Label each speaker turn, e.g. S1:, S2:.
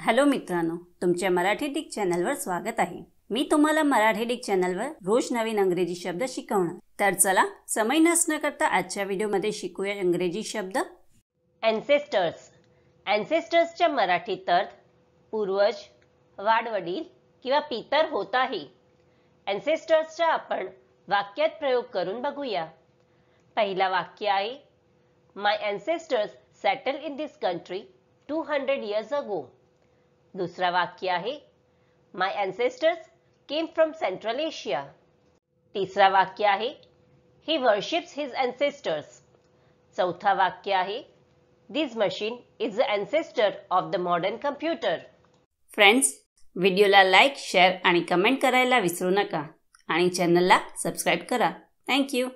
S1: hello मित्रांनो तुमच्या Marathi Dick चॅनलवर स्वागत आहे मी तुम्हाला मराठी डिक चॅनलवर रोज नवीन अंग्रेजी शब्द शिकवणार तर चला समय नसणं करता आजच्या व्हिडिओमध्ये शिकूया इंग्रजी शब्द अँसेस्टर्स अँसेस्टर्सच्या मराठी अर्थ पूर्वज वाडवडील किंवा पितर होत आहे चा आपण वाक्यात प्रयोग करून बघूया पहिला वाक्य आहे my ancestors settle in this country two hundred years ago दुसरा वाक्य आहे my ancestors came from Central Asia तिसरा वाक्य आहे ही वर्शिप्स हिज अँसेस्टर्स चौथा वाक्य आहे this machine is the ancestor of the modern computer friends व्हिडिओला लाईक शेअर आणि कमेंट करायला विसरू नका आणि चॅनलला सबस्क्राईब करा थँक्यू